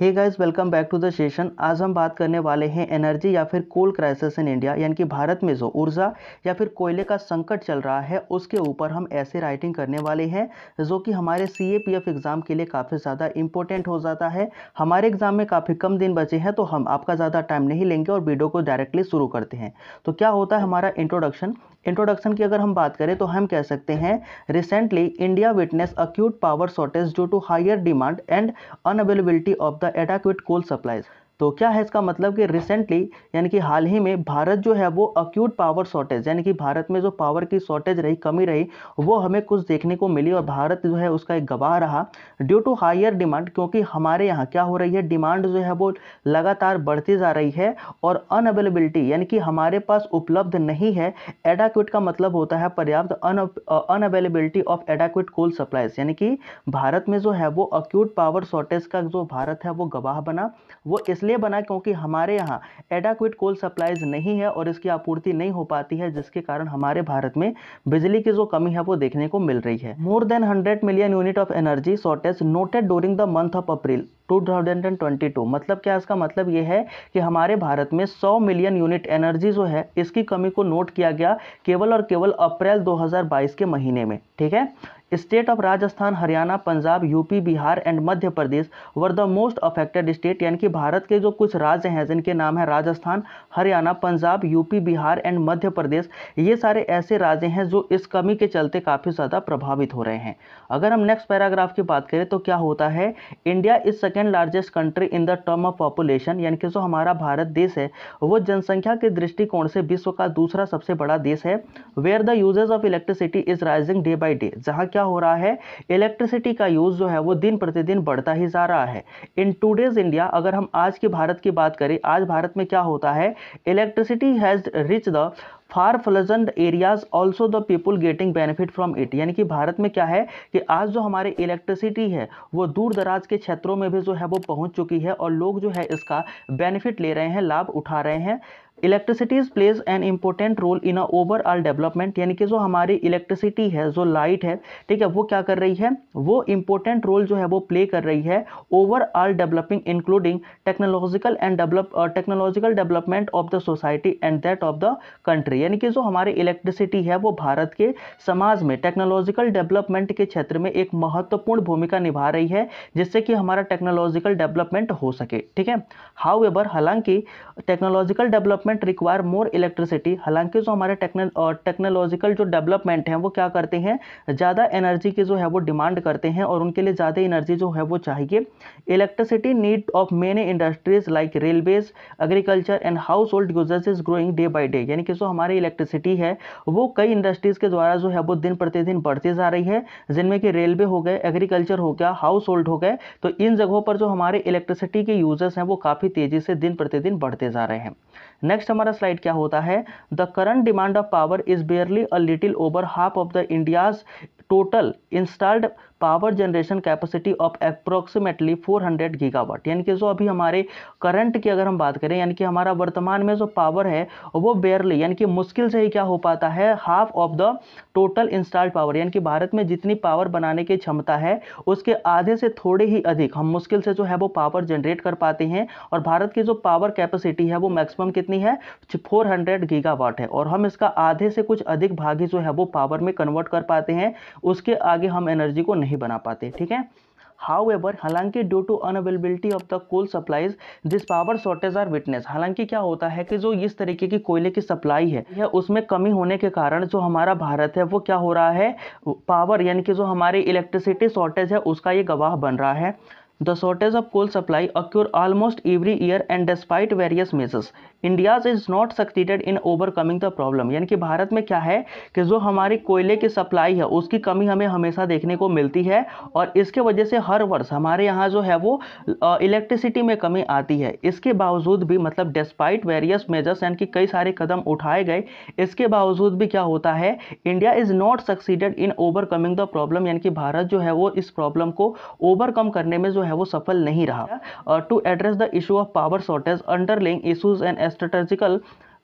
hey guys welcome back to the session आज हम बात करने वाले हैं एनर्जी या फिर कोल क्राइसिस इन इंडिया यानी कि भारत में जो ऊर्जा या फिर कोयले का संकट चल रहा है उसके ऊपर हम ऐसे राइटिंग करने वाले हैं जो कि हमारे C A P F exam के लिए काफ़ी ज़्यादा इंपॉर्टेंट हो जाता है हमारे एग्ज़ाम में काफ़ी कम दिन बचे हैं तो हम आपका ज़्यादा टाइम नहीं लेंगे और वीडियो को डायरेक्टली शुरू करते हैं तो क्या होता है हमारा इंट्रोडक्शन इंट्रोडक्शन की अगर हम बात करें तो हम कह सकते हैं recently India witness acute power shortage due to higher demand and unavailability of the the adequate coal supplies तो क्या है इसका मतलब कि रिसेंटली यानी कि हाल ही में भारत जो है वो अक्यूट पावर शॉर्टेज यानी कि भारत में जो पावर की शॉर्टेज रही कमी रही वो हमें कुछ देखने को मिली और भारत जो है उसका एक गवाह रहा ड्यू टू हायर डिमांड क्योंकि हमारे यहाँ क्या हो रही है डिमांड जो है वो लगातार बढ़ती जा रही है और अनअवेलेबिलिटी यानी कि हमारे पास उपलब्ध नहीं है एडाक्विट का मतलब होता है पर्याप्त unavailability of adequate coal supplies यानी कि भारत में जो है वो अक्यूट पावर शॉर्टेज का जो भारत है वो गवाह बना वो इसलिए इसलिए बना क्योंकि हमारे यहाँ एडाक्विट कोल सप्लाईज नहीं है और इसकी आपूर्ति नहीं हो पाती है जिसके कारण हमारे भारत में बिजली की जो कमी है वो देखने को मिल रही है more than hundred million unit of energy shortage noted during the month of April 2022 मतलब क्या इसका मतलब ये है कि हमारे भारत में 100 मिलियन यूनिट एनर्जी जो है इसकी कमी को नोट किया गया केवल और केवल अप्रैल 2022 के महीने में ठीक है state of Rajasthan Haryana Punjab UP Bihar and Madhya Pradesh were the most affected state यानी कि भारत के जो कुछ राज्य हैं जिनके नाम है राजस्थान हरियाणा पंजाब यूपी बिहार एंड मध्य प्रदेश ये सारे ऐसे राज्य हैं जो इस कमी के चलते काफ़ी ज़्यादा प्रभावित हो रहे हैं अगर हम नेक्स्ट पैराग्राफ की बात करें तो क्या होता है India is second largest country in the term of population यानी कि जो हमारा भारत देश है वो जनसंख्या के दृष्टिकोण से विश्व का दूसरा सबसे बड़ा देश है where the usages of electricity is rising day by day जहाँ क्या हो रहा है इलेक्ट्रिसिटी का यूज़ जो है वो दिन प्रतिदिन बढ़ता ही जा रहा है इन टूडेज इंडिया अगर हम आज के भारत की बात करें आज भारत में क्या होता है electricity has reach the far flung areas also the people getting benefit from it यानी कि भारत में क्या है कि आज जो हमारे इलेक्ट्रिसिटी है वो दूर दराज के क्षेत्रों में भी जो है वो पहुंच चुकी है और लोग जो है इसका बेनिफिट ले रहे हैं लाभ उठा रहे हैं electricities plays an important role in a overall development यानी कि जो हमारी इलेक्ट्रिसिटी है जो लाइट है ठीक है वो क्या कर रही है वो इम्पोर्टेंट रोल जो है वो प्ले कर रही है overall developing including technological and develop technological development of the society and that of the country रही है यानी कि जो हमारे इलेक्ट्रिसिटी है वो भारत के समाज में टेक्नोलॉजिकल डेवलपमेंट के क्षेत्र में एक महत्वपूर्ण भूमिका निभा रही है जिससे कि हमारा टेक्नोलॉजिकल डेवलपमेंट हो सके ठीक है हाउ एवर हालांकि technological development require more electricity हालांकि जो हमारे टेक्नोलॉजिकल जो डेवलपमेंट है वो क्या करते हैं ज़्यादा एनर्जी की जो है वो डिमांड करते हैं और उनके लिए ज़्यादा एनर्जी जो है वो चाहिए electricity need of many industries like railways agriculture and household users is growing day by day यानी कि जो हमारे हमारी इलेक्ट्रिसिटी है वो कई इंडस्ट्रीज़ के द्वारा जो है वो दिन प्रतिदिन बढ़ती जा रही है जिनमें कि रेलवे हो गए एग्रीकल्चर हो गया हाउस होल्ड हो गए तो इन जगहों पर जो हमारे इलेक्ट्रिसिटी के यूजर्स हैं वो काफ़ी तेज़ी से दिन प्रतिदिन बढ़ते जा रहे हैं नेक्स्ट हमारा स्लाइड क्या होता है the current demand of power is barely a little over half of the India's total installed power generation capacity of approximately 400 gigawatt यानी कि जो अभी हमारे करंट की अगर हम बात करें यानी कि हमारा वर्तमान में जो पावर है वो बेयरली यानी कि मुश्किल से ही क्या हो पाता है half of the total installed power यानी कि भारत में जितनी पावर बनाने की क्षमता है उसके आधे से थोड़े ही अधिक हम मुश्किल से जो है वो पावर जनरेट कर पाते हैं और भारत की जो पावर कैपेसिटी है वो मैक्सिमम कितनी है फोर गीगावाट है और हम इसका आधे से कुछ अधिक भागी जो है वो पावर में कन्वर्ट कर पाते हैं उसके आगे हम एनर्जी को नहीं नहीं बना पाते ठीक है हाउ एवर हालांकि due to unavailability of the coal supplies this power shortage are witness हालांकि क्या होता है कि जो इस तरीके की कोयले की सप्लाई है या उसमें कमी होने के कारण जो हमारा भारत है वो क्या हो रहा है पावर यानी कि जो हमारी इलेक्ट्रिसिटी शॉर्टेज है उसका ये गवाह बन रहा है the shortage of coal supply occur almost every year and despite various measures India's is not succeeded in overcoming the problem यानी कि भारत में क्या है कि जो हमारी कोयले की सप्लाई है उसकी कमी हमें हमेशा देखने को मिलती है और इसके वजह से हर वर्ष हमारे यहाँ जो है वो इलेक्ट्रिसिटी में कमी आती है इसके बावजूद भी मतलब डिस्पाइट वेरियस मेजर्स यानी कि कई सारे कदम उठाए गए इसके बावजूद भी क्या होता है India is not succeeded in overcoming the problem यानी कि भारत जो है वो इस प्रॉब्लम को ओवरकम करने में जो है वो सफल नहीं रहा to address the issue of power shortage underlying issues and strategical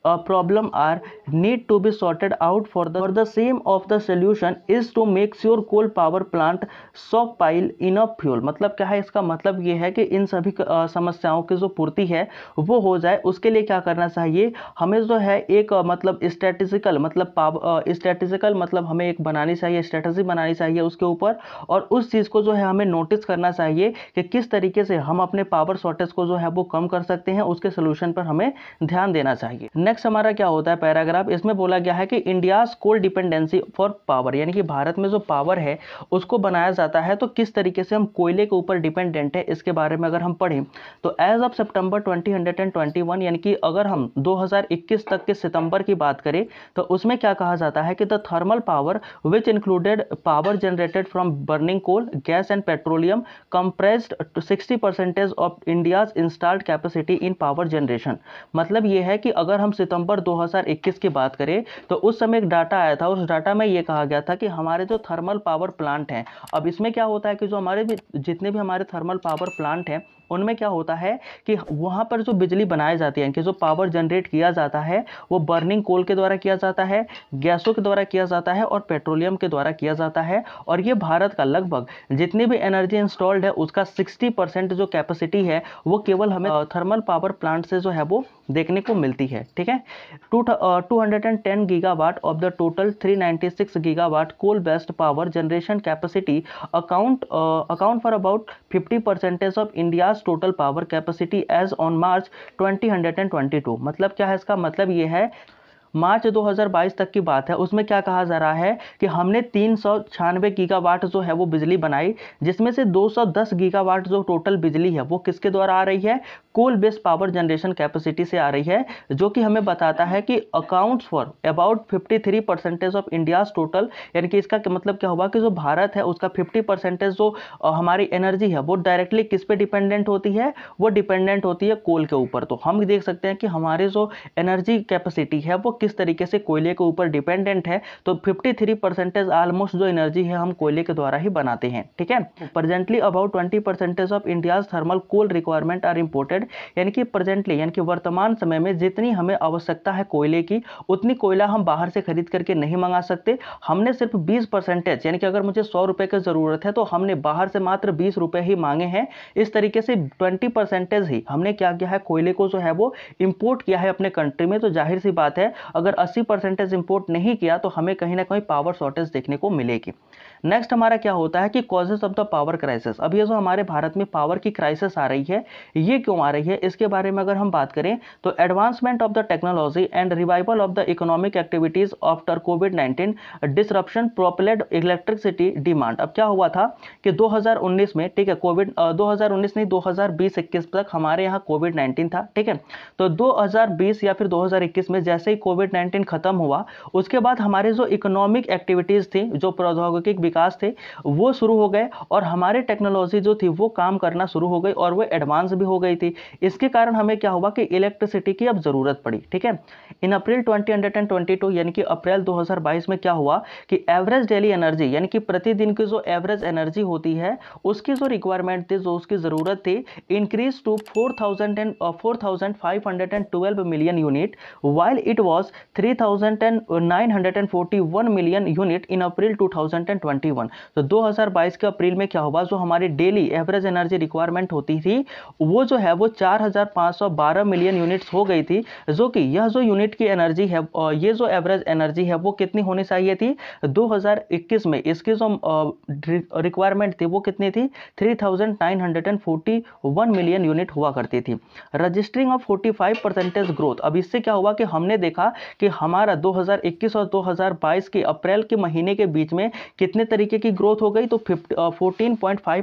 are need to be sorted out for the for the same of the solution is to make sure coal power plant power pile in a fuel मतलब क्या है इसका मतलब ये है कि इन सभी समस्याओं की जो पूर्ति है वो हो जाए उसके लिए क्या करना चाहिए हमें जो है एक मतलब स्ट्रेटिजिकल मतलब पावर स्ट्रेटिजिकल मतलब हमें एक बनानी चाहिए स्ट्रेटजी बनानी चाहिए उसके ऊपर और उस चीज़ को जो है हमें नोटिस करना चाहिए कि किस तरीके से हम अपने पावर शॉर्टेज को जो है वो कम कर सकते हैं उसके सोल्यूशन पर हमें ध्यान देना चाहिए नेक्स्ट नेक्स्ट हमारा क्या होता है पैराग्राफ इसमें बोला गया है कि India's coal dependency for power यानी कि भारत में जो पावर है उसको बनाया जाता है तो किस तरीके से हम कोयले के ऊपर डिपेंडेंट है इसके बारे में अगर हम पढ़ें तो एज ऑफ सेप्टेम्बर ट्वेंटी यानी कि अगर हम 2021 तक के सितंबर की बात करें तो उसमें क्या कहा जाता है कि the thermal power which included power generated from burning coal gas and petroleum compressed sixty percentage of India's installed capacity in power generation मतलब ये है कि अगर हम सितंबर 2021 की बात करें तो उस समय एक डाटा आया था उस डाटा में ये कहा गया था कि हमारे जो थर्मल पावर प्लांट हैं अब इसमें क्या होता है कि जो हमारे भी जितने भी हमारे थर्मल पावर प्लांट हैं उनमें क्या होता है कि वहाँ पर जो बिजली बनाई जाती है कि जो पावर जनरेट किया जाता है वो बर्निंग कोल के द्वारा किया जाता है गैसों के द्वारा किया जाता है और पेट्रोलियम के द्वारा किया जाता है और ये भारत का लगभग जितनी भी एनर्जी इंस्टॉल्ड है उसका 60 परसेंट जो कैपेसिटी है वो केवल हमें थर्मल पावर प्लांट से जो है वो देखने को मिलती है ठीक है two two hundred and ten gigawatt of the total three ninety six gigawatt coal based power generation capacity account account for about fifty percentage of India's total power capacity as on March twenty hundred and twenty two मतलब क्या है इसका मतलब ये है मार्च 2022 तक की बात है उसमें क्या कहा जा रहा है कि हमने तीन सौ छियानवे गीगावाट जो है वो बिजली बनाई जिसमें से 210 गीगावाट जो टोटल बिजली है वो किसके द्वारा आ रही है coal based power generation capacity से आ रही है जो कि हमें बताता है कि accounts for about 53 percentage of India's total यानी कि इसका मतलब क्या होगा कि जो भारत है उसका 50 परसेंटेज जो हमारी एनर्जी है वो डायरेक्टली किस पे डिपेंडेंट होती है वो डिपेंडेंट होती है कोल के ऊपर तो हम देख सकते हैं कि हमारे जो एनर्जी कैपेसिटी है वो किस तरीके से कोयले के ऊपर डिपेंडेंट है तो फिफ्टी परसेंटेज ऑलमोस्ट जो एनर्जी है हम कोयले के द्वारा ही बनाते हैं ठीक है presently about twenty percentage of India's thermal coal requirement are imported required यानी कि प्रेजेंटली यानी कि वर्तमान समय में जितनी हमें आवश्यकता है कोयले की उतनी कोयला हम बाहर से खरीद करके नहीं मंगा सकते हमने सिर्फ बीस परसेंटेज यानी कि अगर मुझे सौ रुपये की ज़रूरत है तो हमने बाहर से मात्र बीस रुपये ही मांगे हैं इस तरीके से ट्वेंटी परसेंटेज ही हमने क्या किया है कोयले को जो है वो इम्पोर्ट किया है अपने कंट्री में तो जाहिर सी बात है अगर अस्सी परसेंटेज इम्पोर्ट नहीं किया तो हमें कहीं ना कहीं पावर शॉर्टेज देखने को मिलेगी नेक्स्ट हमारा क्या होता है कि causes of the power crisis अब ये जो हमारे भारत में पावर की क्राइसिस आ रही है ये क्यों आ रही है इसके बारे में अगर हम बात करें तो advancement of the technology and revival of the economic activities after COVID nineteen disruption propelled electricity demand अब क्या हुआ था कि 2019 में ठीक है कोविड दो नहीं दो हज़ार तक हमारे यहाँ कोविड नाइन्टीन था ठीक है तो दो या फिर दो में जैसे ही कोविड नाइन्टीन खत्म हुआ उसके बाद हमारे जो इकोनॉमिक एक्टिविटीज़ थी जो प्रौद्योगिक विकास थे वो शुरू हो गए और हमारे टेक्नोलॉजी जो थी वो काम करना शुरू हो गई और वो एडवांस भी हो गई थी इसके कारण हमें क्या हुआ कि इलेक्ट्रिसिटी की अब ज़रूरत पड़ी ठीक है in April twenty hundred and twenty two यानी कि अप्रैल 2022 में क्या हुआ कि एवरेज डेली एनर्जी यानी कि प्रतिदिन की जो एवरेज एनर्जी होती है उसकी जो रिक्वायरमेंट थी जो उसकी ज़रूरत थी increase to four thousand and four thousand five hundred and twelve million unit while it was three thousand and nine hundred and forty one million unit in April two thousand and twenty one तो दो हज़ार बाईस के अप्रैल में क्या हुआ जो हमारी डेली एवरेज एनर्जी रिक्वायरमेंट होती थी वो जो है वो चार मिलियन यूनिट्स हो गई थी जो कि यह जो यूनिट की एनर्जी है ये जो एवरेज एनर्जी है वो कितनी होनी चाहिए थी 2021 में इसकी जो रिक्वायरमेंट थी वो कितनी थी 3,941 मिलियन यूनिट हुआ करती थी रजिस्ट्रिंग ऑफ 45 परसेंटेज ग्रोथ अब इससे क्या हुआ कि हमने देखा कि हमारा 2021 और 2022 के अप्रैल के महीने के बीच में कितने तरीके की ग्रोथ हो गई तो फिफ्टी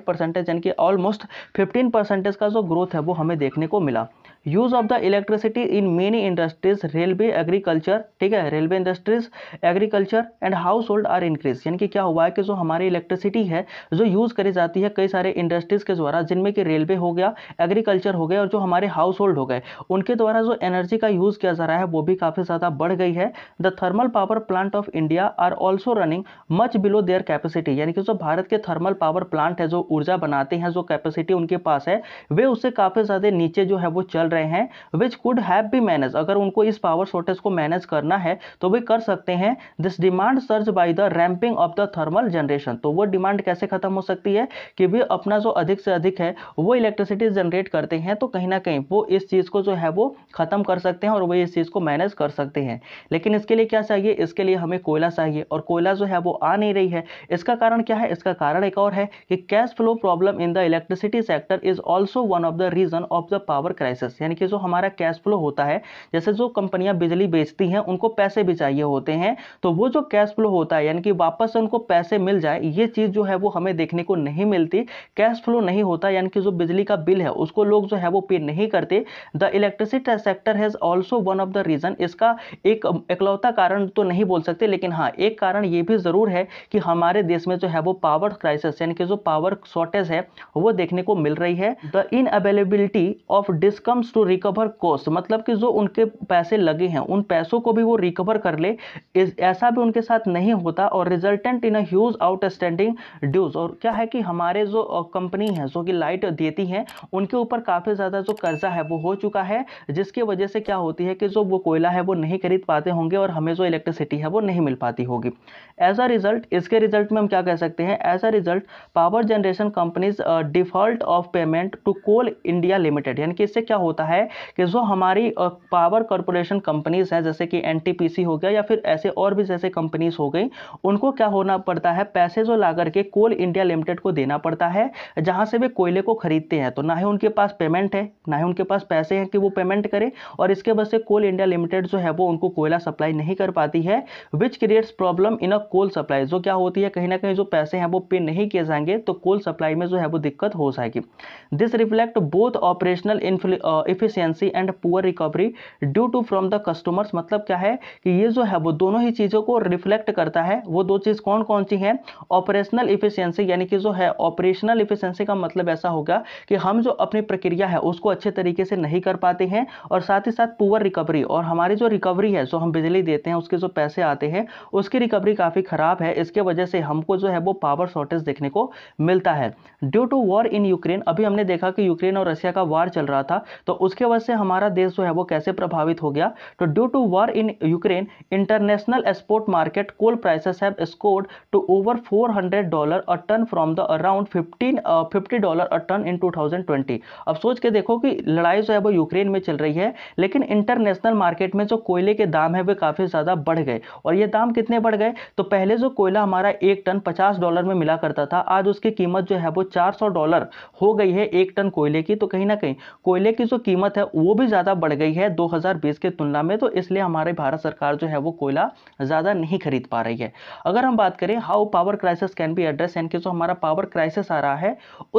परसेंटेज यानी कि ऑलमोस्ट फिफ्टीन का जो ग्रोथ है वो हमें देखने को मिला use of the electricity in many industries railway agriculture ठीक है railway industries agriculture and household are increase यानी कि क्या हुआ है कि जो हमारी इलेक्ट्रिसिटी है जो यूज़ करी जाती है कई सारे इंडस्ट्रीज़ के द्वारा जिनमें कि रेलवे हो गया एग्रीकल्चर हो गया और जो हमारे हाउस होल्ड हो गए उनके द्वारा जो एनर्जी का यूज़ किया जा रहा है वो भी काफ़ी ज़्यादा बढ़ गई है the thermal power plant of India are also running much below their capacity यानी कि जो भारत के थर्मल पावर प्लांट है जो ऊर्जा बनाते हैं जो कैपेसिटी उनके पास है वे उससे काफ़ी ज़्यादा नीचे जो है वो चल रहे हैं which could have be manage अगर उनको इस पावर शॉर्टेज को मैनेज करना है तो वे कर सकते हैं this demand surge by the ramping of the thermal generation तो वो डिमांड कैसे खत्म हो सकती है कि वे अपना जो अधिक से अधिक है वो इलेक्ट्रिसिटी जनरेट करते हैं तो कहीं ना कहीं वो इस चीज़ को जो है वो ख़त्म कर सकते हैं और वो इस चीज़ को मैनेज कर सकते हैं लेकिन इसके लिए क्या चाहिए इसके लिए हमें कोयला चाहिए और कोयला जो है वो आ नहीं रही है इसका कारण क्या है इसका कारण एक और है कि cash flow problem in the electricity sector is also one of the reason of the power crisis यानी कि जो हमारा कैश फ्लो होता है जैसे जो कंपनियां बिजली बेचती हैं उनको पैसे भी चाहिए होते हैं तो वो जो कैश फ्लो होता है यानी कि वापस उनको पैसे मिल जाए ये चीज़ जो है वो हमें देखने को नहीं मिलती कैश फ्लो नहीं होता यानी कि जो बिजली का बिल है उसको लोग जो है वो पे नहीं करते the electricity sector has also one of the reason इसका एक इकलौता कारण तो नहीं बोल सकते लेकिन हाँ एक कारण ये भी ज़रूर है कि हमारे देश में जो है वो पावर क्राइसिस यानी कि जो पावर शॉर्टेज है वो देखने को मिल रही है the in availability of discom funds to recover cost मतलब कि जो उनके पैसे लगे हैं उन पैसों को भी वो रिकवर कर ले ऐसा भी उनके साथ नहीं होता और resultant in huge outstanding dues और क्या है कि हमारे जो कंपनी है जो कि लाइट देती है उनके ऊपर काफ़ी ज़्यादा जो कर्जा है वो हो चुका है जिसकी वजह से क्या होती है कि जो वो कोयला है वो नहीं खरीद पाते होंगे और हमें जो इलेक्ट्रिसिटी है वो नहीं मिल पाती होगी एज अ रिजल्ट इसके रिजल्ट में हम क्या कह सकते हैं as a result power generation companies default of payment to Coal India Limited यानी कि इससे क्या होता होता है कि जो हमारी पावर कॉरपोरेशन कंपनीज़ हैं जैसे कि एन हो गया या फिर ऐसे और भी जैसे कंपनीज़ हो गई उनको क्या होना पड़ता है पैसे जो ला करके कोल इंडिया लिमिटेड को देना पड़ता है जहाँ से वे कोयले को खरीदते हैं तो ना ही उनके पास पेमेंट है ना ही उनके पास पैसे हैं कि वो पेमेंट करें और इसके वजह से कोल इंडिया लिमिटेड जो है वो उनको कोयला सप्लाई नहीं कर पाती है which creates problem in a coal supply जो क्या होती है कहीं ना कहीं जो पैसे हैं वो पे नहीं किए जाएंगे तो कोल सप्लाई में जो है वो दिक्कत हो जाएगी this reflect both operational efficiency and poor recovery due to from the customers मतलब क्या है कि ये जो है वो दोनों ही चीज़ों को रिफ्लेक्ट करता है वो दो चीज़ कौन कौन सी हैं ऑपरेशनल इफिशियंसी यानी कि जो है ऑपरेशनल इफिशियंसी का मतलब ऐसा होगा कि हम जो अपनी प्रक्रिया है उसको अच्छे तरीके से नहीं कर पाते हैं और साथ ही साथ पुअर रिकवरी और हमारी जो रिकवरी है जो हम बिजली देते हैं उसके जो पैसे आते हैं उसकी रिकवरी काफ़ी ख़राब है इसके वजह से हमको जो है वो पावर शॉर्टेज देखने को मिलता है due to war in Ukraine अभी हमने देखा कि यूक्रेन और रशिया का वार चल रहा था तो उसके वजह से हमारा देश जो है वो कैसे प्रभावित हो गया तो due to war in Ukraine international export market coal prices have scored to over 400 dollar a ton from the around 15 fifty dollar a ton in 2020 अब सोच के देखो कि लड़ाई जो है वो यूक्रेन में चल रही है लेकिन इंटरनेशनल मार्केट में जो कोयले के दाम है वे काफ़ी ज़्यादा बढ़ गए और ये दाम कितने बढ़ गए तो पहले जो कोयला हमारा एक टन पचास डॉलर में मिला करता था आज उसकी कीमत जो है वो चार डॉलर हो गई है एक टन कोयले की तो कहीं ना कहीं कोयले की जो कीमत है वो भी ज़्यादा बढ़ गई है 2020 के तुलना में तो इसलिए हमारे भारत सरकार जो है वो कोयला ज़्यादा नहीं खरीद पा रही है अगर हम बात करें how power crisis can be address and कि जो हमारा पावर क्राइसिस आ रहा है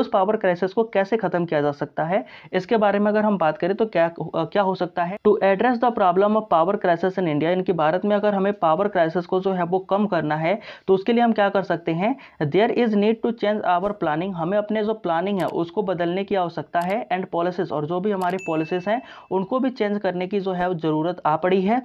उस पावर क्राइसिस को कैसे खत्म किया जा सकता है इसके बारे में अगर हम बात करें तो क्या क्या हो सकता है to address the problem of power crisis in India इनकी भारत में अगर हमें पावर क्राइसिस को जो है वो कम करना है तो उसके लिए हम क्या कर सकते हैं there is need to change our planning हमें अपने जो प्लानिंग है उसको बदलने की आवश्यकता है एंड पॉलिसीज और जो भी हमारे ट्रेड पॉलिसीज हैं उनको भी चेंज करने की जो है ज़रूरत आ पड़ी है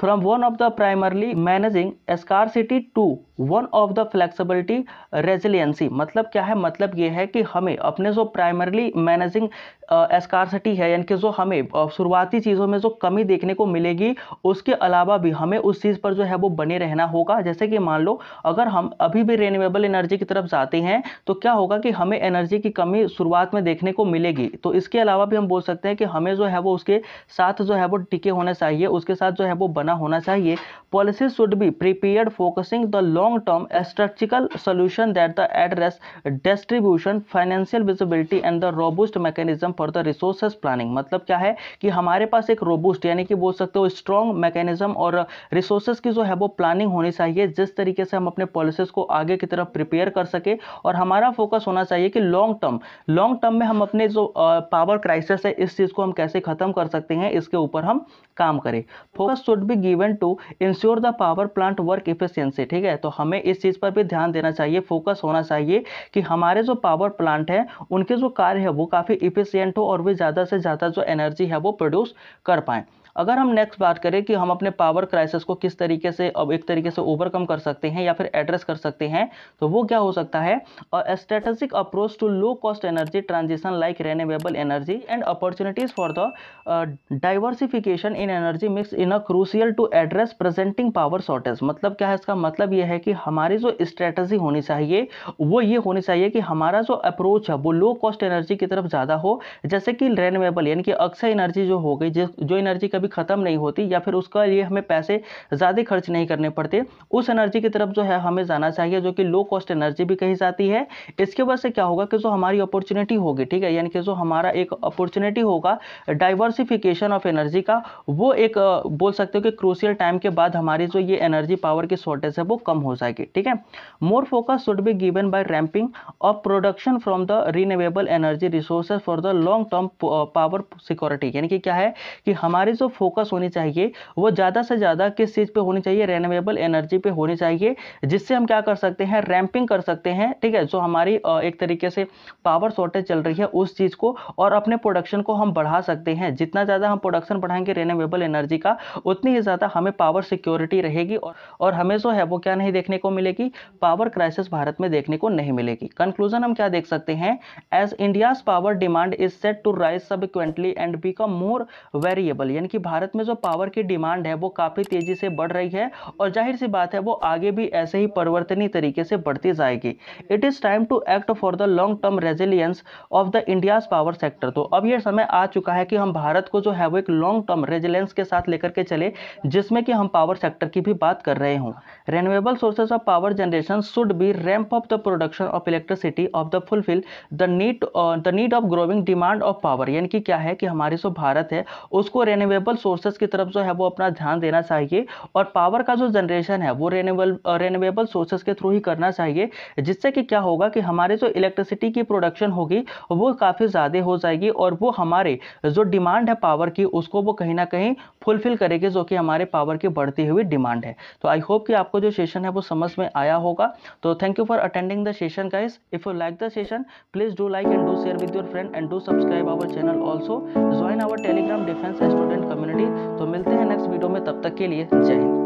from one of the primarily managing scarcity to one of the flexibility resiliency मतलब क्या है मतलब ये है कि हमें अपने जो प्राइमरली मैनेजिंग एस्कारसिटी है यानी कि जो हमें शुरुआती चीज़ों में जो कमी देखने को मिलेगी उसके अलावा भी हमें उस चीज़ पर जो है वो बने रहना होगा जैसे कि मान लो अगर हम अभी भी रेन्यूएबल एनर्जी की तरफ जाते हैं तो क्या होगा कि हमें एनर्जी की कमी शुरुआत में देखने को मिलेगी तो इसके अलावा भी हम बोल सकते हैं कि हमें जो है वो उसके साथ जो है वो टिके होना चाहिए उसके साथ जो है वो बना होना चाहिए policy should be prepared focusing the long term structural solution that the address distribution financial visibility and the robust mechanism for the resources planning मतलब क्या है कि हमारे पास एक रोबोस्ट यानी कि बोल सकते हो स्ट्रॉन्ग मैकेनिज्म और रिसोर्सेज की जो है वो प्लानिंग होनी चाहिए जिस तरीके से हम अपने पॉलिसीज को आगे की तरफ प्रिपेयर कर सके और हमारा फोकस होना चाहिए कि लॉन्ग टर्म लॉन्ग टर्म में हम अपने जो पावर क्राइसिस है इस चीज़ को हम कैसे ख़त्म कर सकते हैं इसके ऊपर हम काम करें focus should be given to ensure the power plant work efficiency ठीक है तो हमें इस चीज़ पर भी ध्यान देना चाहिए फोकस होना चाहिए कि हमारे जो पावर प्लांट है उनके जो कार्य है वो काफ़ी इफिशियंट हो तो और वे ज़्यादा से ज़्यादा जो एनर्जी है वो प्रोड्यूस कर पाएँ अगर हम नेक्स्ट बात करें कि हम अपने पावर क्राइसिस को किस तरीके से अब एक तरीके से ओवरकम कर सकते हैं या फिर एड्रेस कर सकते हैं तो वो क्या हो सकता है strategic approach to low cost energy transition like renewable energy and opportunities for the diversification in energy mix in a crucial to address presenting power shortage मतलब क्या है इसका मतलब यह है कि हमारी जो स्ट्रेटजी होनी चाहिए वो ये होनी चाहिए कि हमारा जो अप्रोच है वो लो कॉस्ट एनर्जी की तरफ ज़्यादा हो जैसे कि रेन्यूएबल यानी कि अक्सर एनर्जी जो हो गई जो एनर्जी कभी ख़त्म नहीं होती या फिर उसका लिए हमें पैसे ज़्यादा खर्च नहीं करने पड़ते उस एनर्जी की तरफ जो है हमें जाना चाहिए जो कि लो कॉस्ट एनर्जी भी कही जाती है इसके वजह से क्या होगा कि जो हमारी अपॉर्चुनिटी होगी ठीक है यानी कि जो हमारा एक अपॉर्चुनिटी होगा डाइवर्सिफिकेशन ऑफ एनर्जी का वो एक बोल सकते हो कि क्रूसियल टाइम के बाद हमारी जो ये एनर्जी पावर की शॉर्टेज है वो कम हो जाएगी ठीक है more focus should be given by ramping of production from the renewable energy resources for the long term power security यानी कि क्या है कि हमारी जो फोकस होनी चाहिए वो ज़्यादा से ज़्यादा किस चीज़ पे होनी चाहिए रेनवेबल एनर्जी पे होनी चाहिए जिससे हम क्या कर सकते हैं रैंपिंग कर सकते हैं ठीक है जो हमारी एक तरीके से पावर शॉर्टेज चल रही है उस चीज़ को और अपने प्रोडक्शन को हम बढ़ा सकते हैं जितना ज़्यादा हम प्रोडक्शन बढ़ाएंगे रेनवेबल एनर्जी का उतनी ही ज़्यादा हमें पावर सिक्योरिटी रहेगी और, और हमें जो है वो क्या नहीं देखने को मिलेगी पावर क्राइसिस भारत में देखने को नहीं मिलेगी कंक्लूजन हम क्या देख सकते हैं as India's power demand is set to rise सब एंड बिकम मोर वेरिएबल यानी कि भारत में जो पावर की डिमांड है वो काफ़ी तेज़ी से बढ़ रही है और जाहिर सी बात है वो आगे भी ऐसे ही परिवर्तनीय तरीके से बढ़ती जाएगी it is time to act for the long term resilience of the India's power sector तो अब ये समय आ चुका है कि हम भारत को जो है वो एक लॉन्ग टर्म रेजिलियंस के साथ लेकर के चले जिसमें कि हम पावर सेक्टर की भी बात कर रहे हों renewable sources of power generation should be ramp of the production of electricity of the fulfil the need the need of growing demand of power यानी कि क्या है कि हमारे जो भारत है उसको रेनवेबल रिन्यूएबल सोर्सेज की तरफ जो है वो अपना ध्यान देना चाहिए और पावर का जो जनरेशन है वो रेनुएबल रेनुएबल सोर्सेज के थ्रू ही करना चाहिए जिससे कि क्या होगा कि हमारे जो इलेक्ट्रिसिटी की प्रोडक्शन होगी वो काफ़ी ज़्यादा हो जाएगी और वो हमारे जो डिमांड है पावर की उसको वो कहीं ना कहीं फुलफिल करेगी जो कि हमारे पावर की बढ़ती हुई डिमांड है तो आई होप कि आपको जो सेशन है वो समझ में आया होगा तो thank you for attending the session guys if you like the session please do like and do share with your friend and do subscribe our channel also join our Telegram defence student come community तो मिलते हैं next video में तब तक के लिए जय हिंद